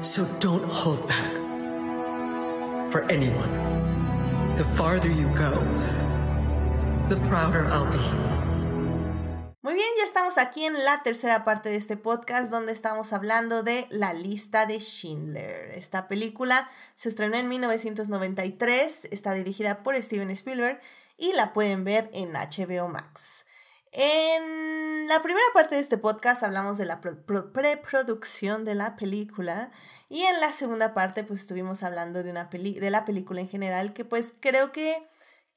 So don't anyone. Muy bien, ya estamos aquí en la tercera parte de este podcast donde estamos hablando de La lista de Schindler. Esta película se estrenó en 1993, está dirigida por Steven Spielberg y la pueden ver en HBO Max. En la primera parte de este podcast hablamos de la preproducción de la película y en la segunda parte pues estuvimos hablando de, una peli de la película en general que pues creo que,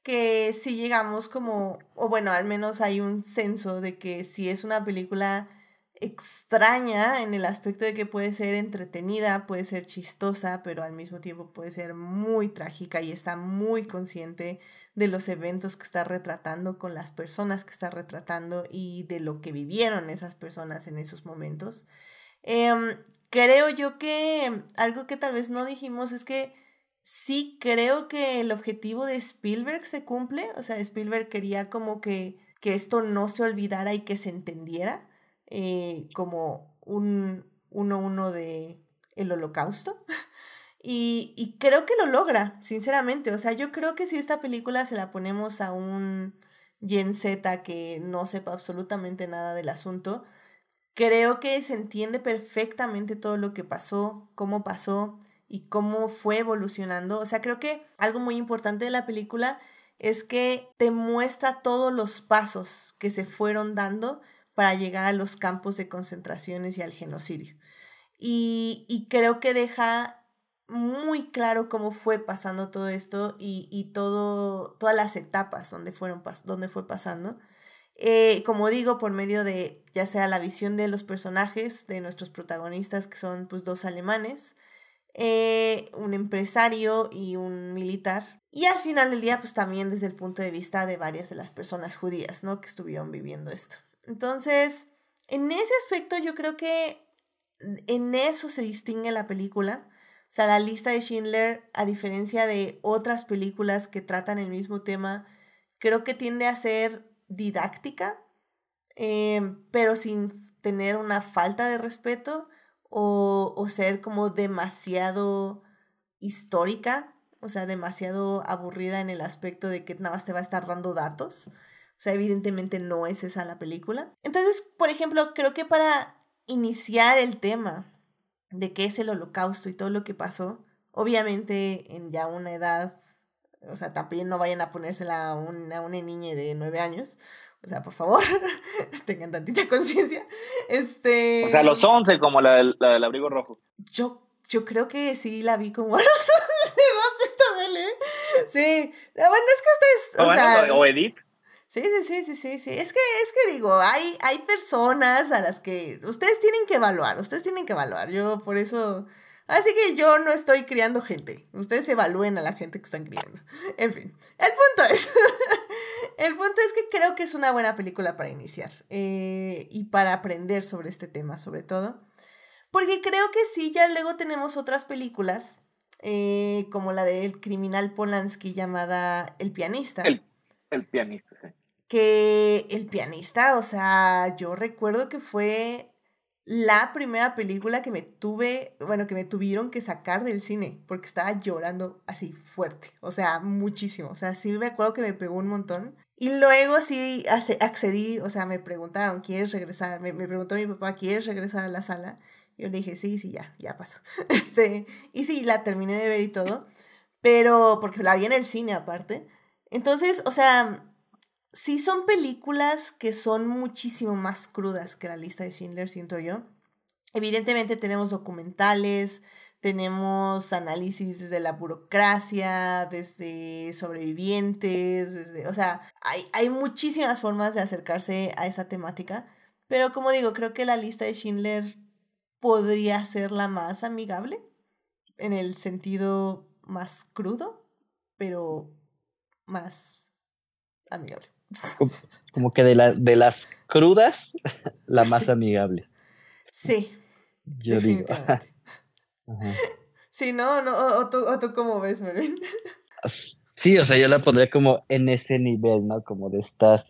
que si llegamos como, o bueno, al menos hay un censo de que si es una película extraña en el aspecto de que puede ser entretenida, puede ser chistosa, pero al mismo tiempo puede ser muy trágica y está muy consciente de los eventos que está retratando, con las personas que está retratando y de lo que vivieron esas personas en esos momentos. Em, creo yo que em, algo que tal vez no dijimos es que sí creo que el objetivo de Spielberg se cumple, o sea, Spielberg quería como que, que esto no se olvidara y que se entendiera eh, como un uno uno de el holocausto. Y, y, creo que lo logra, sinceramente. O sea, yo creo que si esta película se la ponemos a un Gen Z que no sepa absolutamente nada del asunto, creo que se entiende perfectamente todo lo que pasó, cómo pasó y cómo fue evolucionando. O sea, creo que algo muy importante de la película es que te muestra todos los pasos que se fueron dando para llegar a los campos de concentraciones y al genocidio. Y, creo que deja muy claro cómo fue pasando todo esto y, todo, todas las etapas donde, fueron, donde fue pasando. Eh, como digo, por medio de ya sea la visión de los personajes, de nuestros protagonistas, que son pues dos alemanes, eh, un empresario y un militar. Y al final del día, pues también desde el punto de vista de varias de las personas judías, ¿no? Que estuvieron viviendo esto. Entonces, en ese aspecto yo creo que en eso se distingue la película. O sea, la lista de Schindler, a diferencia de otras películas que tratan el mismo tema, creo que tiende a ser didáctica, eh, pero sin tener una falta de respeto o, o ser como demasiado histórica, o sea, demasiado aburrida en el aspecto de que nada más te va a estar dando datos. O sea, evidentemente no es esa la película. Entonces, por ejemplo, creo que para iniciar el tema de qué es el holocausto y todo lo que pasó, obviamente en ya una edad, o sea, también no vayan a ponérsela a una, una niña de nueve años, o sea, por favor, tengan tantita conciencia. Este... O sea, los 11 como la del, la del abrigo rojo. Yo, yo creo que sí la vi como a los once, ¿no? ¿eh? Sí. Bueno, es que ustedes... o Edith. Sí, sí, sí, sí, sí, Es que, es que digo, hay, hay personas a las que ustedes tienen que evaluar, ustedes tienen que evaluar. Yo por eso. Así que yo no estoy criando gente. Ustedes evalúen a la gente que están criando. En fin, el punto es. el punto es que creo que es una buena película para iniciar eh, y para aprender sobre este tema, sobre todo. Porque creo que sí, ya luego tenemos otras películas, eh, como la del criminal Polanski llamada El pianista. el pianista, sí que El pianista, o sea, yo recuerdo que fue la primera película que me tuve, bueno, que me tuvieron que sacar del cine, porque estaba llorando así fuerte, o sea, muchísimo, o sea, sí me acuerdo que me pegó un montón. Y luego sí accedí, o sea, me preguntaron, ¿quieres regresar? Me, preguntó mi papá, ¿quieres regresar a la sala? Yo le dije, sí, sí, ya, ya pasó. Este, y sí, la terminé de ver y todo, pero porque la vi en el cine aparte. Entonces, o sea, sí son películas que son muchísimo más crudas que la lista de Schindler, siento yo. Evidentemente tenemos documentales, tenemos análisis desde la burocracia, desde sobrevivientes, desde, o sea, hay, hay muchísimas formas de acercarse a esa temática, pero como digo, creo que la lista de Schindler podría ser la más amigable, en el sentido más crudo, pero más amigable como que de, de las crudas, la más amigable. Sí. Yo digo. Sí, no, no, o, tú, o tú cómo ves, Sí, o sea, yo la pondría como en ese nivel, ¿no? Como de estas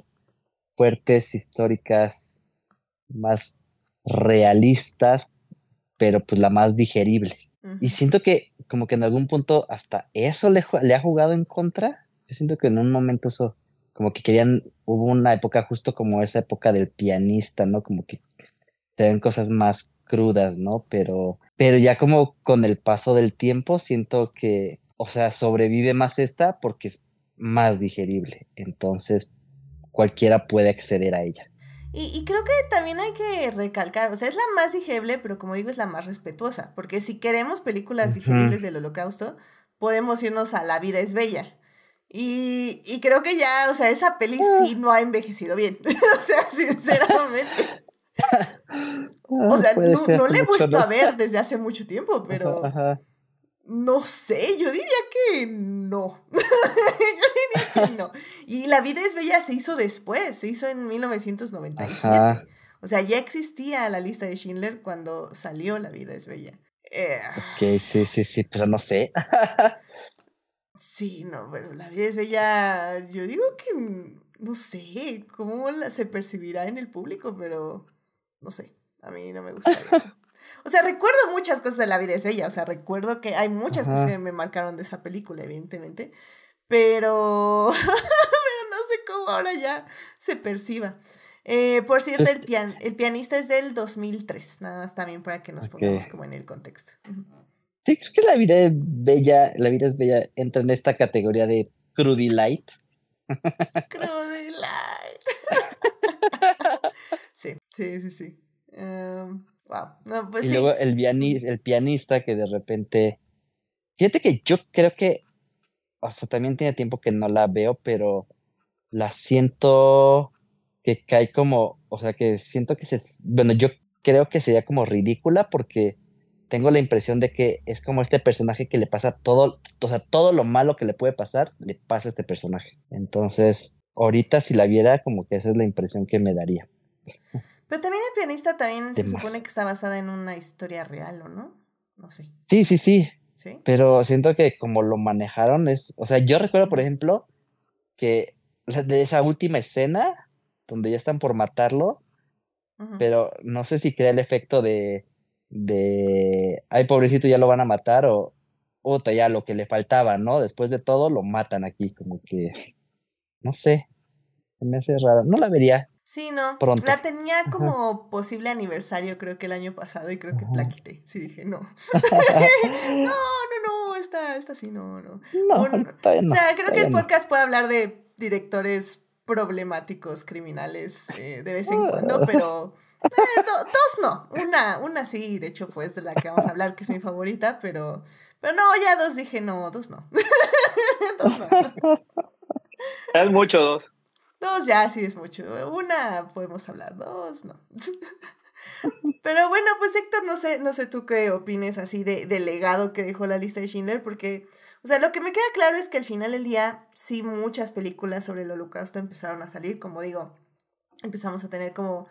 fuertes históricas más realistas, pero pues la más digerible. Y siento que como que en algún punto hasta eso le ha jugado en contra. Yo siento que en un momento eso como que querían, hubo una época justo como esa época del pianista, ¿no? Como que se ven cosas más crudas, ¿no? Pero, pero ya como con el paso del tiempo siento que, o sea, sobrevive más esta porque es más digerible, entonces cualquiera puede acceder a ella. Y, creo que también hay que recalcar, o sea, es la más digerible, pero como digo, es la más respetuosa, porque si queremos películas digeribles del holocausto, podemos irnos a La vida es bella, y, creo que ya, o sea, esa peli ah. sí no ha envejecido bien. o sea, sinceramente. Ah, o sea, no, le he vuelto a ver desde hace mucho tiempo, pero. No sé, yo diría que no. yo diría que no. Y La vida es bella se hizo después, se hizo en 1997. O sea, ya existía la lista de Schindler cuando salió La vida es bella. Eh, ok, sí, sí, sí, pero no sé. Sí, no, pero la vida es bella. Yo digo que mm, no sé cómo se percibirá en el público, pero no sé, a mí no me gusta. o sea, recuerdo muchas cosas de La vida es bella, o sea, recuerdo que hay muchas cosas que me marcaron de esa película, evidentemente, pero, no sé cómo ahora ya se perciba. Eh, por cierto, el, pianista es del 2003, nada más también para que nos pongamos como en el contexto. Sí, creo que la vida es bella, la vida es bella, entra en esta categoría de crudy light. Crudy light. sí, sí, sí, sí. wow. Em, pues y luego El, pianista, el pianista que de repente. Fíjate que yo creo que. O sea, también tiene tiempo que no la veo, pero la siento que cae como. O sea, que siento que se. Bueno, yo creo que sería como ridícula porque tengo la impresión de que es como este personaje que le pasa todo, o sea, todo lo malo que le puede pasar, le pasa a este personaje. Entonces, ahorita si la viera, como que esa es la impresión que me daría. Pero también el pianista también se supone que está basada en una historia real, ¿o no? No sé. Sí, sí, sí. ¿Sí? Pero siento que como lo manejaron es, o sea, yo recuerdo, por ejemplo, que de esa última escena, donde ya están por matarlo, pero no sé si crea el efecto de de, ay pobrecito, ya lo van a matar o, puta, ya lo que le faltaba, ¿no? Después de todo lo matan aquí, como que, no sé, me hace raro, no la vería. Sí, no, la tenía como posible aniversario creo que el año pasado y creo que la quité, sí dije, no, no, no, no, esta, sí, no, no. No, O sea, creo que el podcast puede hablar de directores problemáticos criminales eh, de vez en cuando, pero eh, dos no, una, una sí, de hecho pues de la que vamos a hablar, que es mi favorita, pero, pero no, ya dos dije, no, dos no. dos no. mucho dos. Dos ya, sí es mucho. Una podemos hablar, dos no. Pero bueno, pues Héctor, no sé, no sé tú qué opines así de, del legado que dejó la lista de Schindler, porque, o sea, lo que me queda claro es que al final del día, sí, muchas películas sobre el holocausto empezaron a salir, como digo, empezamos a tener como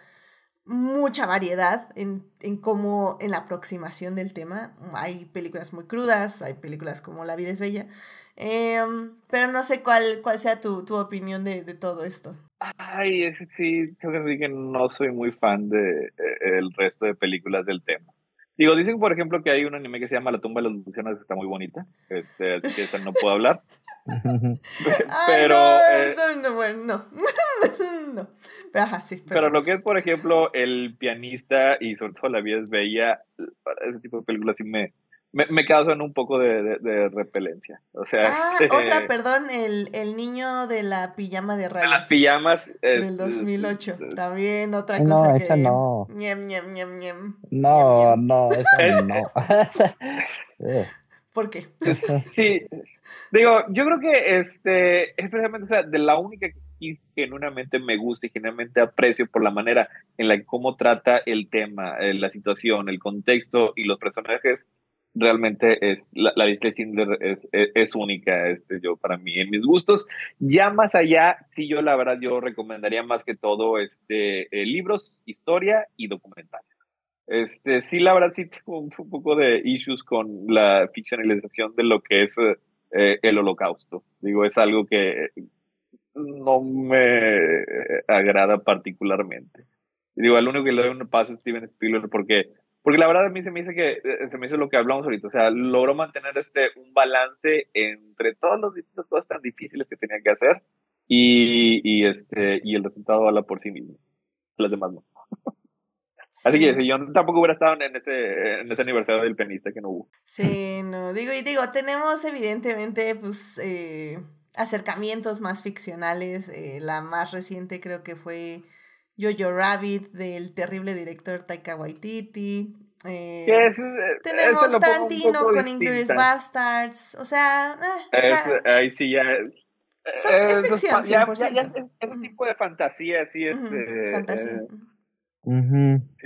mucha variedad en, cómo, en la aproximación del tema. Hay películas muy crudas, hay películas como La vida es bella, em, pero no sé cuál, cuál sea tu, tu opinión de, de, todo esto. Ay, sí, creo que no soy muy fan de, eh, el resto de películas del tema. Digo, dicen, por ejemplo, que hay un anime que se llama La tumba de los lucianas, que está muy bonita. Este, así que no puedo hablar. pero. no, Pero, lo que es, por ejemplo, El pianista y sobre todo La vida es bella, ese tipo de películas sí me, me, me en un poco de, de, repelencia. O sea, ah, otra, perdón, el, el, niño de la pijama de rayas. las pijamas. del 2008. también otra cosa. No, esa no. Ñem, ñem, ñem, ñem. No, no, esa no. ¿Por qué? sí. Digo, yo creo que este es precisamente, o sea, de la única que genuinamente me gusta y genuinamente aprecio por la manera en la que cómo trata el tema, eh, la situación, el contexto y los personajes realmente es la, lista de es, es, única este, yo para mí en mis gustos ya más allá sí yo la verdad yo recomendaría más que todo este eh, libros historia y documentales este sí la verdad sí tengo un, poco de issues con la ficcionalización de lo que es eh, el holocausto digo es algo que no me eh, agrada particularmente digo el único que le doy un paso es Steven Spielberg porque porque la verdad a mí se me dice que, eh, se me hizo lo que hablamos ahorita, o sea, logró mantener este, un balance entre todos los distintos cosas tan difíciles que tenía que hacer y, y, este, y el resultado habla por sí mismo, las demás no. Así que yo tampoco hubiera estado en ese, en ese aniversario del penista que no hubo. Sí, no, digo, y digo, tenemos evidentemente, pues, eh, acercamientos más ficcionales, eh, la más reciente creo que fue Jojo Rabbit del terrible director Taika Waititi. Eh, eh, tenemos Tantino con Inglourious Bastards. O sea, es, ah, o ahí sí ya. es un eh, tipo de fantasía, sí, es. Este, fantasía.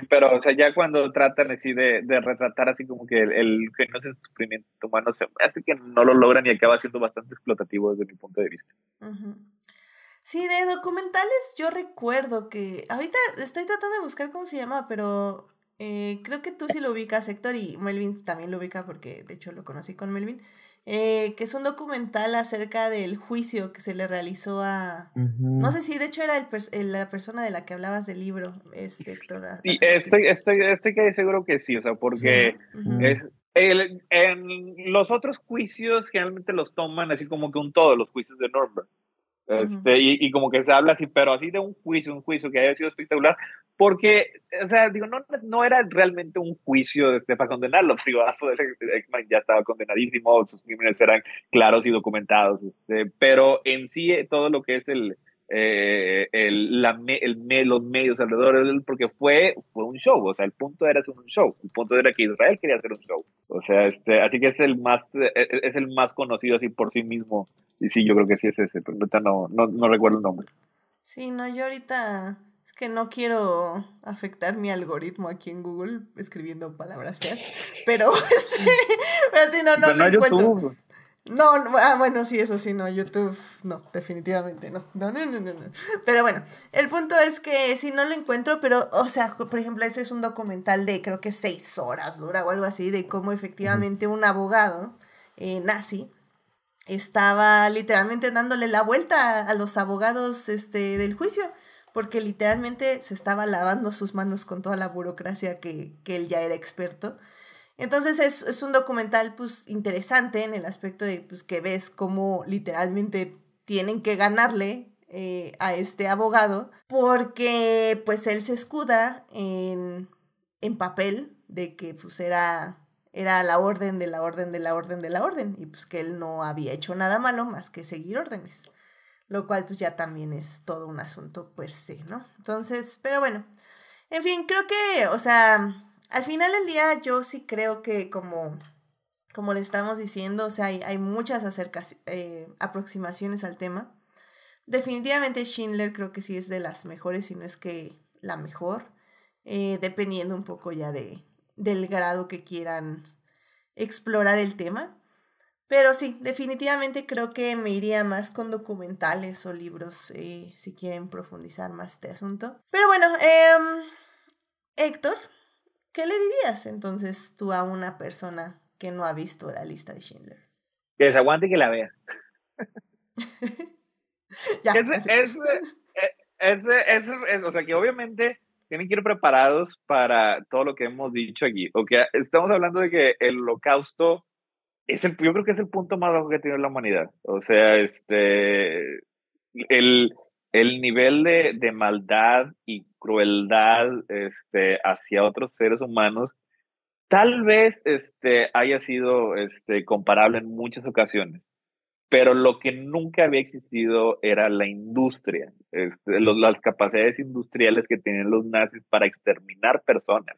Pero, o sea, ya cuando tratan así de, de retratar así como que el, genocidio genio sufrimiento humano, se hace que no lo logran y acaba siendo bastante explotativo desde mi punto de vista. Uh Sí, de documentales yo recuerdo que. Ahorita estoy tratando de buscar cómo se llama, pero eh, creo que tú sí lo ubicas, Héctor, y Melvin también lo ubica porque de hecho lo conocí con Melvin. Eh, que es un documental acerca del juicio que se le realizó a... No sé si de hecho era el la persona de la que hablabas del libro, este, Héctor. estoy, estoy, estoy, seguro que sí, o sea, porque es... El, en los otros juicios generalmente los toman así como que un todo, los juicios de Norbert este, y, y, como que se habla así, pero así de un juicio, un juicio que haya sido espectacular, porque, o sea, digo, no, no era realmente un juicio este, para condenarlo, digo, X-Men ah, pues, ya estaba condenadísimo, sus crímenes eran claros y documentados, este, pero en sí eh, todo lo que es el, eh, el, la, el, los medios alrededor de él, porque fue, fue un show, o sea, el punto era hacer un show, el punto era que Israel quería hacer un show, o sea, este, así que es el más, eh, eh, es, el más conocido así por sí mismo, y sí, yo creo que sí es ese, pero ahorita no, no, no recuerdo el nombre. Sí, no, yo ahorita es que no quiero afectar mi algoritmo aquí en Google escribiendo palabras feas, pero, este, pero sí, no, no, lo encuentro. No, ah, bueno, sí, eso sí, no, YouTube, no, definitivamente no. No, no, no, no, Pero bueno, el punto es que si no lo encuentro, pero, o sea, por ejemplo, ese es un documental de creo que seis horas dura o algo así, de cómo efectivamente un abogado eh, nazi estaba literalmente dándole la vuelta a, los abogados este, del juicio, porque literalmente se estaba lavando sus manos con toda la burocracia que, que él ya era experto. Entonces es, es, un documental pues interesante en el aspecto de pues, que ves cómo literalmente tienen que ganarle eh, a este abogado porque pues él se escuda en, en papel de que pues era, era la orden de la orden de la orden de la orden y pues que él no había hecho nada malo más que seguir órdenes. Lo cual pues ya también es todo un asunto per se, ¿no? Entonces, pero bueno. En fin, creo que, o sea, al final del día yo sí creo que como, como le estamos diciendo, o sea, hay, muchas eh, aproximaciones al tema. Definitivamente Schindler creo que sí es de las mejores, si no es que la mejor, eh, dependiendo un poco ya de, del grado que quieran explorar el tema. Pero sí, definitivamente creo que me iría más con documentales o libros eh, si quieren profundizar más este asunto. Pero bueno, em, Héctor, ¿Qué le dirías entonces tú a una persona que no ha visto la lista de Schindler? Que desaguante y que la vea. ya, e, o sea, que obviamente tienen que ir preparados para todo lo que hemos dicho aquí. estamos hablando de que el holocausto es el, yo creo que es el punto más bajo que tiene la humanidad. O sea, este, el, nivel de, de maldad y crueldad este, hacia otros seres humanos, tal vez este, haya sido este, comparable en muchas ocasiones, pero lo que nunca había existido era la industria, este, las capacidades industriales que tenían los nazis para exterminar personas.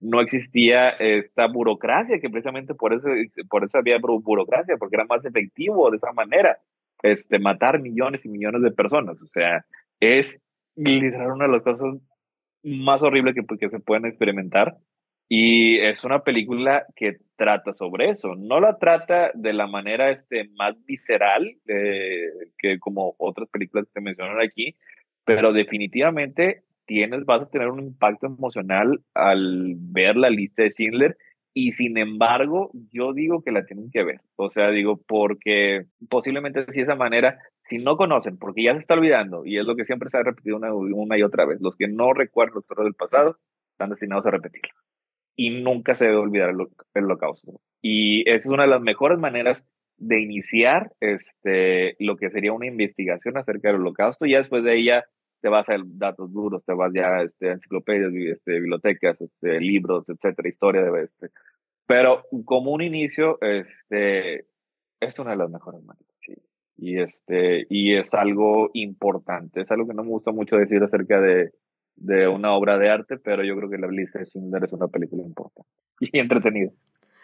No existía esta burocracia, que precisamente por eso, por eso había burocracia, porque era más efectivo de esa manera, este, matar millones y millones de personas. O sea, es es una de las cosas más horribles que, porque pues, se pueden experimentar. Y es una película que trata sobre eso. No la trata de la manera este, más visceral eh, que como otras películas que se mencionan aquí, pero definitivamente tienes, vas a tener un impacto emocional al ver la lista de Schindler. Y sin embargo, yo digo que la tienen que ver. O sea, digo, porque posiblemente si esa manera si no conocen, porque ya se está olvidando, y es lo que siempre se ha repetido una, y otra vez, los que no recuerdan los errores del pasado están destinados a repetirlo. Y nunca se debe olvidar el, holocausto. Y es una de las mejores maneras de iniciar este, lo que sería una investigación acerca del holocausto, y ya después de ella te vas a datos duros, te vas ya este, a este, enciclopedias, este, bibliotecas, este, libros, etcétera, historia de este. Pero como un inicio, este, es una de las mejores maneras. Y, este, y es algo importante, es algo que no me gusta mucho decir acerca de, una obra de arte, pero yo creo que La Lista de Schindler es una película importante y entretenida.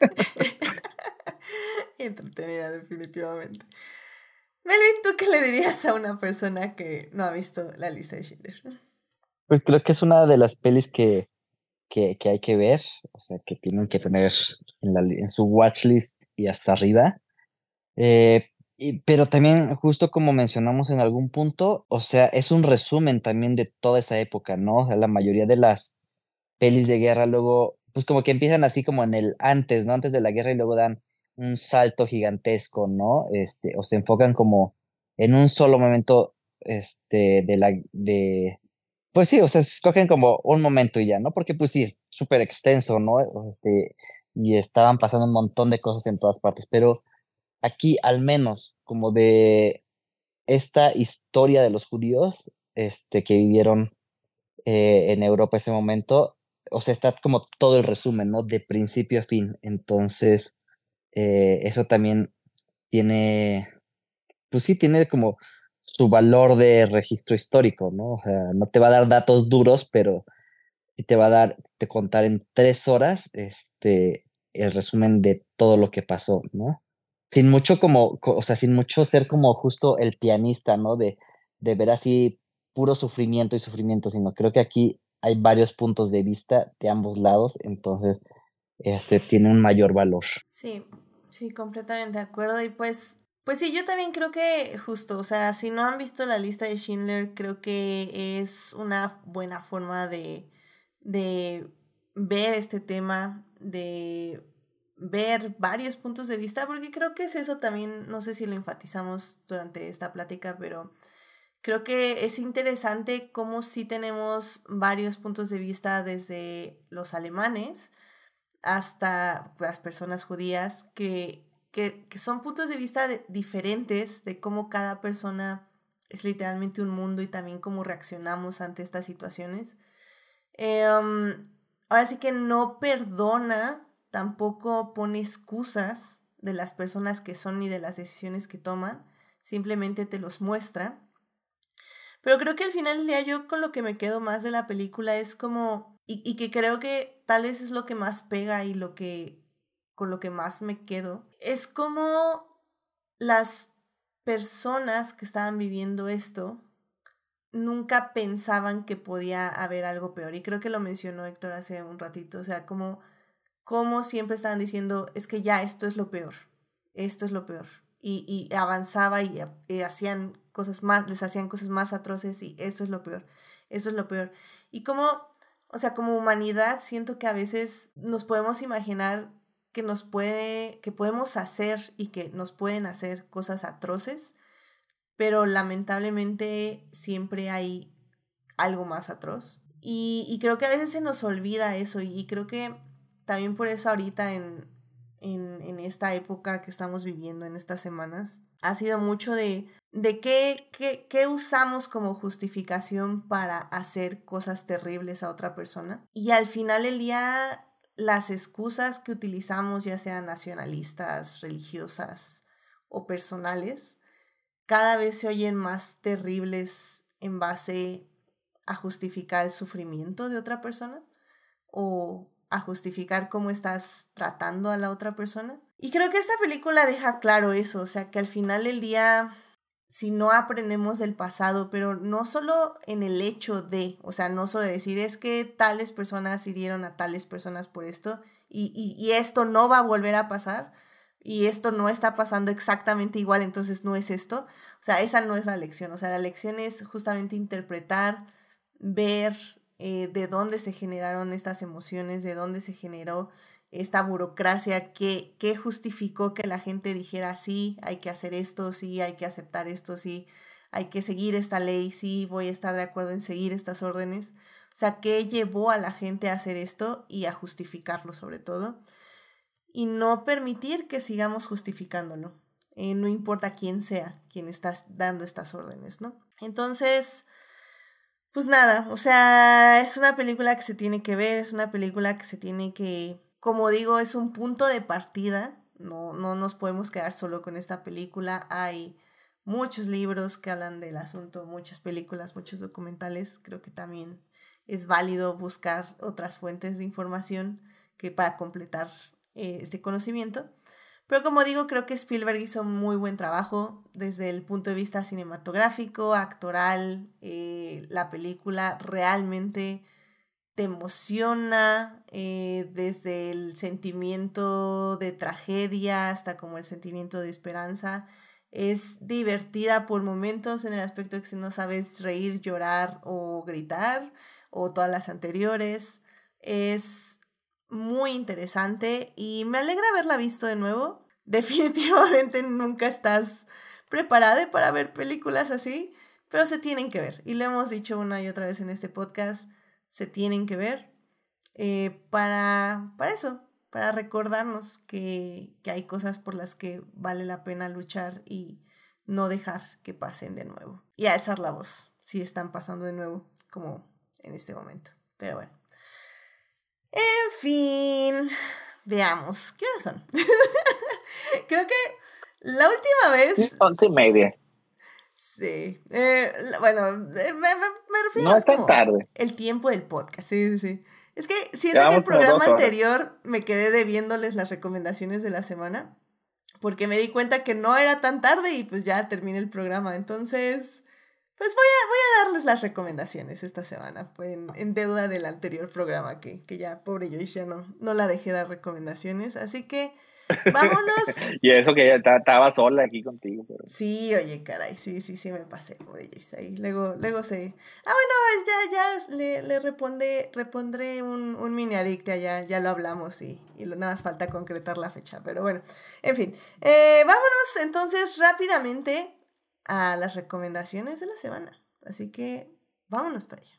entretenida, definitivamente. Melvin, ¿tú qué le dirías a una persona que no ha visto La Lista de Schindler? Pues creo que es una de las pelis que, hay que ver, o sea, que tienen que tener en, la, en su watchlist y hasta arriba. Eh, pero también, justo como mencionamos en algún punto, o sea, es un resumen también de toda esa época, ¿no? O sea, la mayoría de las pelis de guerra luego, pues como que empiezan así como en el antes, ¿no? Antes de la guerra y luego dan un salto gigantesco, ¿no? Este, o se enfocan como en un solo momento, este, de la, de, pues sí, o sea, se escogen como un momento y ya, ¿no? Porque pues sí, es súper extenso, ¿no? Este, y estaban pasando un montón de cosas en todas partes, pero aquí al menos como de esta historia de los judíos este, que vivieron eh, en Europa ese momento, o sea, está como todo el resumen, ¿no? De principio a fin. Entonces, eh, eso también tiene, pues sí, tiene como su valor de registro histórico, ¿no? O sea, no te va a dar datos duros, pero sí te va a dar, te contar en tres horas, este, el resumen de todo lo que pasó, ¿no? sin mucho como, o sea, sin mucho ser como justo el pianista, ¿no? De, de ver así puro sufrimiento y sufrimiento, sino creo que aquí hay varios puntos de vista de ambos lados, entonces este tiene un mayor valor. Sí, sí, completamente de acuerdo. Y pues, pues sí, yo también creo que justo, o sea, si no han visto la lista de Schindler, creo que es una buena forma de, de ver este tema, de ver varios puntos de vista, porque creo que es eso también, no sé si lo enfatizamos durante esta plática, pero creo que es interesante cómo sí tenemos varios puntos de vista desde los alemanes hasta pues, las personas judías, que, que, son puntos de vista diferentes de cómo cada persona es literalmente un mundo y también cómo reaccionamos ante estas situaciones. Em, ahora sí que no perdona tampoco pone excusas de las personas que son ni de las decisiones que toman, simplemente te los muestra. Pero creo que al final del día yo con lo que me quedo más de la película es como, y, y que creo que tal vez es lo que más pega y lo que, con lo que más me quedo, es como las personas que estaban viviendo esto nunca pensaban que podía haber algo peor. Y creo que lo mencionó Héctor hace un ratito, o sea, como como siempre estaban diciendo, es que ya esto es lo peor, esto es lo peor. Y, avanzaba y, hacían cosas más, les hacían cosas más atroces y esto es lo peor, esto es lo peor. Y como, o sea, como humanidad siento que a veces nos podemos imaginar que nos puede, que podemos hacer y que nos pueden hacer cosas atroces, pero lamentablemente siempre hay algo más atroz. Y, creo que a veces se nos olvida eso y creo que también por eso ahorita en, en, en, esta época que estamos viviendo, en estas semanas, ha sido mucho de, de qué, qué, qué usamos como justificación para hacer cosas terribles a otra persona. Y al final el día, las excusas que utilizamos, ya sean nacionalistas, religiosas o personales, cada vez se oyen más terribles en base a justificar el sufrimiento de otra persona o a justificar cómo estás tratando a la otra persona. Y creo que esta película deja claro eso, o sea, que al final del día, si no aprendemos del pasado, pero no solo en el hecho de, o sea, no solo decir es que tales personas hirieron a tales personas por esto y, y esto no va a volver a pasar y esto no está pasando exactamente igual, entonces no es esto. O sea, esa no es la lección, o sea, la lección es justamente interpretar, ver eh, de dónde se generaron estas emociones, de dónde se generó esta burocracia, ¿Qué que justificó que la gente dijera, sí, hay que hacer esto, sí, hay que aceptar esto, sí, hay que seguir esta ley, sí, voy a estar de acuerdo en seguir estas órdenes. O sea, ¿qué llevó a la gente a hacer esto y a justificarlo sobre todo? Y no permitir que sigamos justificándolo. Eh, no importa quién sea quien está dando estas órdenes, ¿no? Entonces, pues nada, o sea, es una película que se tiene que ver, es una película que se tiene que, como digo, es un punto de partida, no, no nos podemos quedar solo con esta película, hay muchos libros que hablan del asunto, muchas películas, muchos documentales, creo que también es válido buscar otras fuentes de información que para completar eh, este conocimiento. Pero como digo, creo que Spielberg hizo muy buen trabajo desde el punto de vista cinematográfico, actoral. Eh, la película realmente te emociona eh, desde el sentimiento de tragedia hasta como el sentimiento de esperanza. Es divertida por momentos en el aspecto que si no sabes reír, llorar o gritar o todas las anteriores. Es muy interesante y me alegra haberla visto de nuevo. Definitivamente nunca estás preparada para ver películas así, pero se tienen que ver. Y lo hemos dicho una y otra vez en este podcast, se tienen que ver eh, para, para eso, para recordarnos que, que hay cosas por las que vale la pena luchar y no dejar que pasen de nuevo. Y a alzar la voz si están pasando de nuevo, como en este momento. Pero bueno fin, veamos, ¿qué horas son? Creo que la última vez... Once y media. Sí. Eh, bueno, eh, me, refiero no es tan tarde. el tiempo del podcast, sí, sí, sí. Es que siento que el programa anterior me quedé debiéndoles las recomendaciones de la semana, porque me di cuenta que no era tan tarde y pues ya terminé el programa. Entonces, pues voy a, darles las recomendaciones esta semana, en, en deuda del anterior programa, que, que ya, pobre Joyce, ya no, no la dejé dar recomendaciones. Así que vámonos. y eso que ya estaba sola aquí contigo. Pero... Sí, oye, caray, sí, sí, sí me pasé, pobre Joyce. Ahí luego, luego se. Ah, bueno, ya, ya le, le repondré un, un mini adicta, ya, ya lo hablamos y, y nada más falta concretar la fecha, pero bueno, en fin. Eh, vámonos entonces rápidamente a las recomendaciones de la semana. Así que vámonos para allá.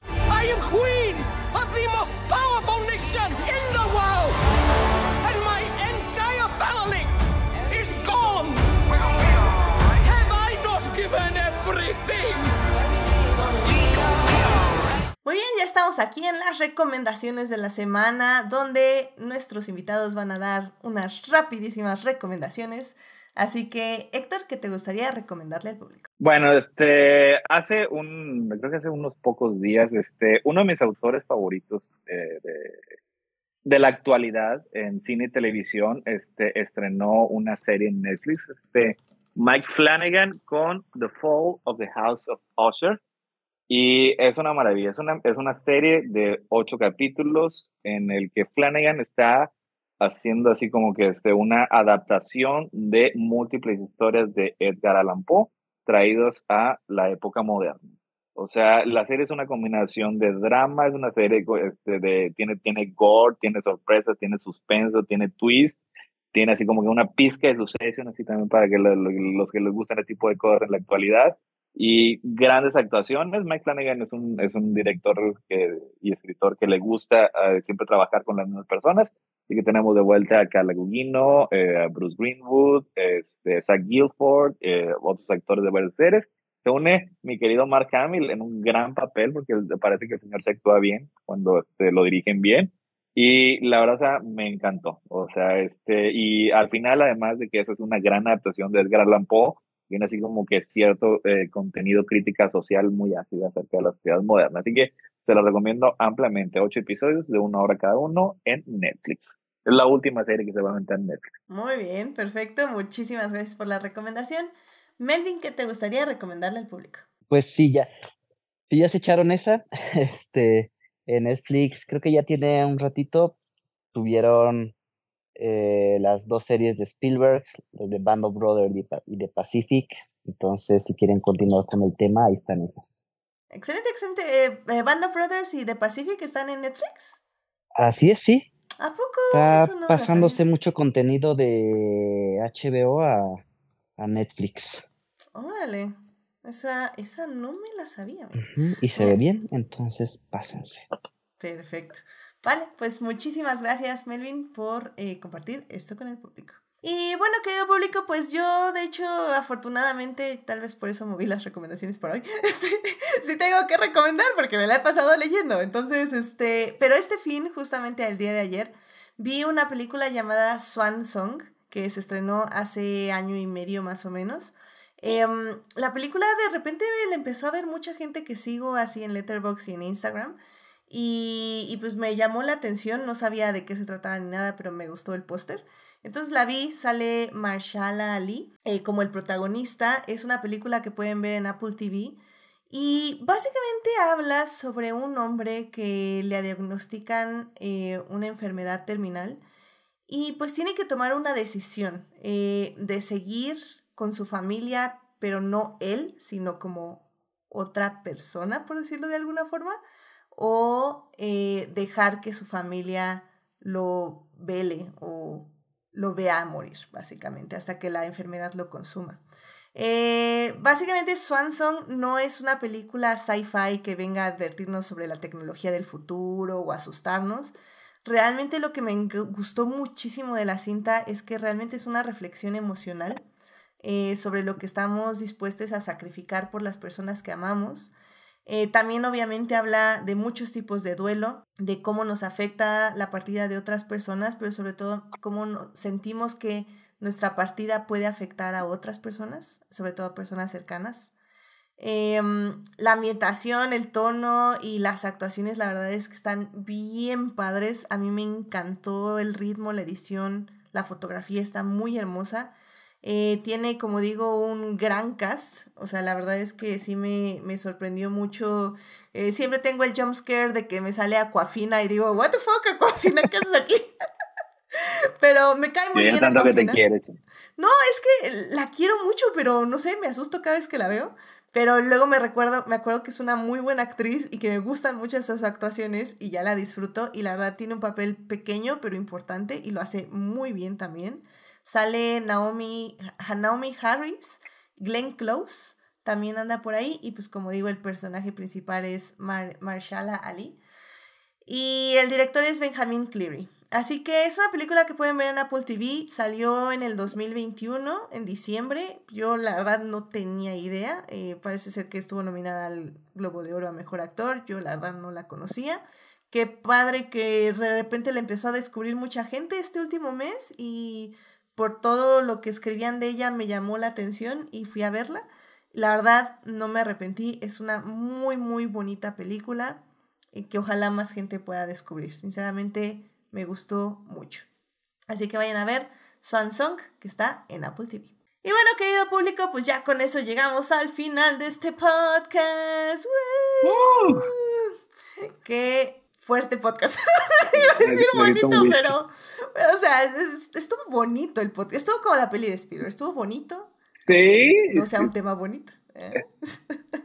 Muy bien, ya estamos aquí en las recomendaciones de la semana, donde nuestros invitados van a dar unas rapidísimas recomendaciones Así que, Héctor, ¿qué te gustaría recomendarle al público? Bueno, este, hace un, creo que hace unos pocos días, este, uno de mis autores favoritos eh, de, la actualidad en cine y televisión, este, estrenó una serie en Netflix, este, Mike Flanagan con The Fall of the House of Usher. Y es una maravilla, es una, es una serie de ocho capítulos en el que Flanagan está haciendo así como que este, una adaptación de múltiples historias de Edgar Allan Poe traídos a la época moderna. O sea, la serie es una combinación de drama, es una serie este, de, tiene, tiene gore, tiene sorpresas, tiene suspenso, tiene twist, tiene así como que una pizca de sucesión, así también para que los que les gustan este tipo de cosas en la actualidad. Y grandes actuaciones. Mike Flanagan es un, es un director y escritor que le gusta eh, siempre trabajar con las mismas personas. Así que tenemos de vuelta a Carla Gugino, eh, a Bruce Greenwood, este, Zach Guilford, eh, otros actores de varios seres. Se une mi querido Mark Hamill en un gran papel porque parece que el señor se actúa bien cuando este, lo dirigen bien. Y la verdad, me encantó. O sea, este, y al final, además de que esa es una gran adaptación de Edgar Allan Poe, tiene así como que cierto eh, contenido crítica social muy ácido acerca de la sociedad moderna. Así que se lo recomiendo ampliamente. Ocho episodios de una hora cada uno en Netflix. Es la última serie que se va a meter en Netflix. Muy bien, perfecto. Muchísimas gracias por la recomendación. Melvin, ¿qué te gustaría recomendarle al público? Pues sí, ya. Si ya se echaron esa, este, en Netflix, creo que ya tiene un ratito, tuvieron eh, las dos series de Spielberg, de Band of Brothers y de Pacific. Entonces, si quieren continuar con el tema, ahí están esas. Excelente, excelente. Eh, eh, Band of Brothers y de Pacific están en Netflix. Así es, sí. ¿A poco? Está pasándose mucho contenido de HBO a, a Netflix. Órale. Esa, esa no me la sabía. Y se ve bien, entonces pásense. Perfecto. Vale, pues muchísimas gracias Melvin por eh, compartir esto con el público. Y bueno, querido público, pues yo de hecho afortunadamente, tal vez por eso moví las recomendaciones para hoy, este, sí tengo que recomendar porque me la he pasado leyendo. Entonces, este, pero este fin, justamente al día de ayer, vi una película llamada Swan Song, que se estrenó hace año y medio más o menos. Em, la película de repente la empezó a ver mucha gente que sigo así en Letterboxd y en Instagram. Y, pues me llamó la atención, no sabía de qué se trataba ni nada, pero me gustó el póster. Entonces la vi, sale Marshala Ali eh, como el protagonista. Es una película que pueden ver en Apple TV. Y básicamente habla sobre un hombre que le diagnostican eh, una enfermedad terminal y pues tiene que tomar una decisión eh, de seguir con su familia, pero no él, sino como otra persona, por decirlo de alguna forma o eh, dejar que su familia lo vele o lo vea morir, básicamente, hasta que la enfermedad lo consuma. Eh, básicamente, Swanson no es una película sci-fi que venga a advertirnos sobre la tecnología del futuro o asustarnos. Realmente lo que me gustó muchísimo de la cinta es que realmente es una reflexión emocional eh, sobre lo que estamos dispuestos a sacrificar por las personas que amamos eh, también obviamente habla de muchos tipos de duelo, de cómo nos afecta la partida de otras personas, pero sobre todo cómo sentimos que nuestra partida puede afectar a otras personas, sobre todo a personas cercanas. Em, la ambientación, el tono y las actuaciones, la verdad es que están bien padres. A mí me encantó el ritmo, la edición, la fotografía está muy hermosa. Eh, tiene, como digo, un gran cast. O sea, la verdad es que sí me, me sorprendió mucho. Eh, siempre tengo el jumpscare de que me sale Aquafina y digo, ¿What the fuck, Aquafina? ¿Qué haces aquí? pero me cae muy bien. no, es que la quiero mucho, pero no sé, me asusto cada vez que la veo. Pero luego me recuerdo, me acuerdo que es una muy buena actriz y que me gustan muchas sus actuaciones y ya la disfruto. Y la verdad tiene un papel pequeño pero importante y lo hace muy bien también. Sale Naomi, Naomi Harris, Glenn Close también anda por ahí y pues como digo el personaje principal es Mar Marshala Ali y el director es Benjamin Cleary. Así que es una película que pueden ver en Apple TV, salió en el 2021, en diciembre, yo la verdad no tenía idea, eh, parece ser que estuvo nominada al Globo de Oro a Mejor Actor, yo la verdad no la conocía. Qué padre que de repente la empezó a descubrir mucha gente este último mes y por todo lo que escribían de ella me llamó la atención y fui a verla. La verdad, no me arrepentí. Es una muy, muy bonita película y eh, que ojalá más gente pueda descubrir. Sinceramente, me gustó mucho. Así que vayan a ver Swan Song, que está en Apple TV. Y bueno, querido público, pues ya con eso llegamos al final de este podcast. Que fuerte podcast. Iba a decir bonito, pero, o sea, estuvo bonito el podcast. Estuvo como la peli de Spielberg, estuvo bonito. Sí. O sea un tema bonito. ¿eh?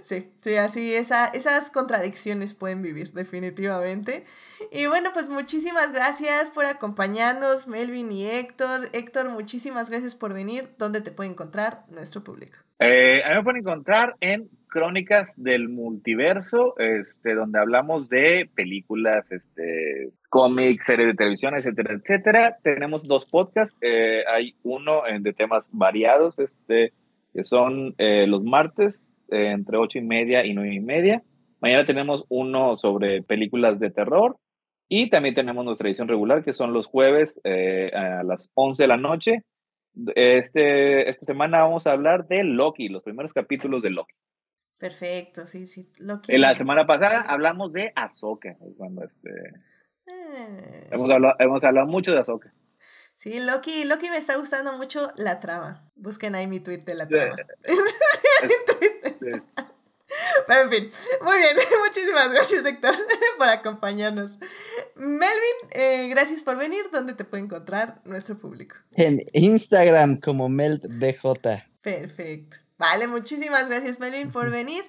Sí, sí, así esa, esas contradicciones pueden vivir definitivamente. Y bueno, pues muchísimas gracias por acompañarnos, Melvin y Héctor. Héctor, muchísimas gracias por venir. ¿Dónde te puede encontrar nuestro público? Eh, a mí me pueden encontrar en crónicas del multiverso, este, donde hablamos de películas, este, cómics, series de televisión, etcétera, etcétera. Tenemos dos podcasts, eh, hay uno eh, de temas variados, este, que son eh, los martes entre ocho y media y nueve y media. Mañana tenemos uno sobre películas de terror y también tenemos nuestra edición regular, que son los jueves a las 11 de la noche. Este, esta semana vamos a hablar de Loki, los primeros capítulos de Loki. Perfecto, sí, sí. Lo eh, La semana pasada hablamos de Azoka. Cuando este... Eh. hemos, hablado, hemos hablado mucho de Azoka. Sí, Loki, Loki me está gustando mucho la trama. Busquen ahí mi tweet de la trama. Pero en fin, muy bien, muchísimas gracias Héctor por acompañarnos. Melvin, eh, gracias por venir. ¿Dónde te puede encontrar nuestro público? En Instagram como Meltdj. Perfecto. Vale, muchísimas gracias Melvin por venir.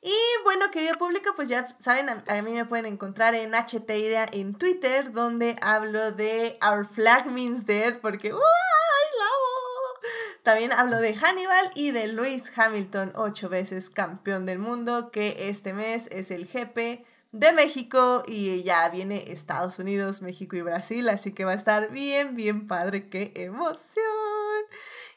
Y bueno, querido público, pues ya saben, a, mí me pueden encontrar en HTIDEA en Twitter, donde hablo de Our Flag Means Dead, porque ¡uh, ¡Ay, la también hablo de Hannibal y de Luis Hamilton, ocho veces campeón del mundo, que este mes es el GP de México y ya viene Estados Unidos, México y Brasil, así que va a estar bien, bien padre, qué emoción.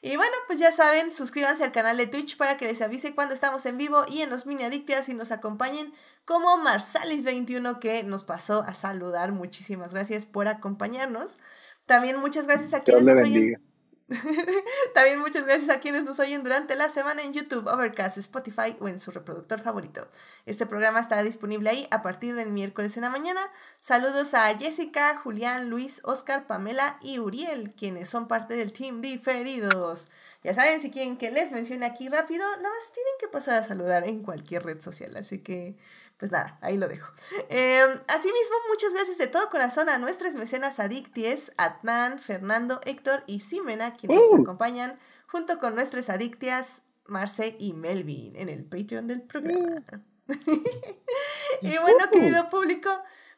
Y bueno, pues ya saben, suscríbanse al canal de Twitch para que les avise cuando estamos en vivo y en los mini adictias y nos acompañen como Marsalis21 que nos pasó a saludar. Muchísimas gracias por acompañarnos. También muchas gracias a quienes nos oyen. También muchas gracias a quienes nos oyen durante la semana en YouTube, Overcast, Spotify o en su reproductor favorito. Este programa estará disponible ahí a partir del miércoles en la mañana. Saludos a Jessica, Julián, Luis, Oscar, Pamela y Uriel, quienes son parte del Team Diferidos. Ya saben, si quieren que les mencione aquí rápido, nada más tienen que pasar a saludar en cualquier red social. Así que, pues nada, ahí lo dejo. Em, asimismo, muchas gracias de todo corazón a nuestras mecenas adicties, Atman, Fernando, Héctor y Simena, quienes nos uh. acompañan junto con nuestras adictias, Marce y Melvin, en el Patreon del programa. Uh. y bueno, querido público,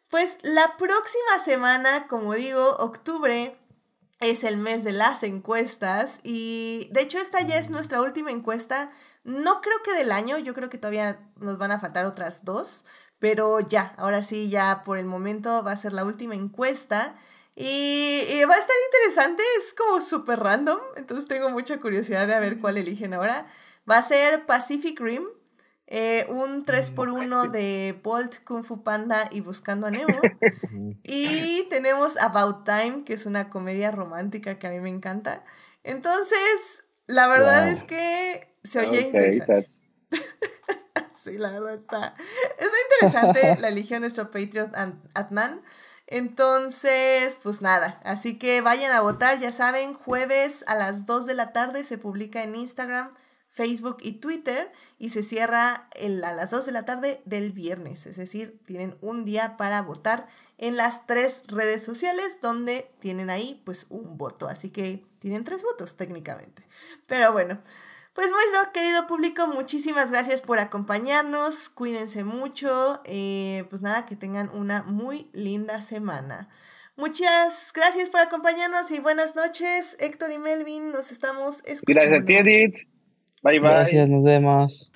pues la próxima semana, como digo, octubre es el mes de las encuestas y de hecho esta ya es mm. nuestra última encuesta. No creo que del año, yo creo que todavía nos van a faltar otras dos, pero ya, ahora sí, ya por el momento va a ser la última encuesta. Y, va a estar interesante, es como súper random, entonces tengo mucha curiosidad de ver cuál eligen ahora. Va a ser Pacific Rim, eh, un 3x1 mm, de Bolt, Kung Fu Panda y Buscando a Nemo. y tenemos About Time, que es una comedia romántica que a mí me encanta. Entonces, la verdad es que se oye interesante. sí, la verdad está, está interesante. la eligió nuestro patriot Atman. Entonces, pues nada, así que vayan a votar, ya saben, jueves a las 2 de la tarde se publica en Instagram Facebook y Twitter y se cierra a las 2 de la tarde del viernes. Es decir, tienen un día para votar en las tres redes sociales donde tienen ahí pues un voto. Así que tienen tres votos técnicamente. Pero bueno. Pues bueno, querido público, muchísimas gracias por acompañarnos, cuídense mucho, eh, pues nada, que tengan una muy linda semana. Muchas gracias por acompañarnos y buenas noches, Héctor y Melvin, nos estamos escuchando. Gracias a バイバイ。ありがとうございます。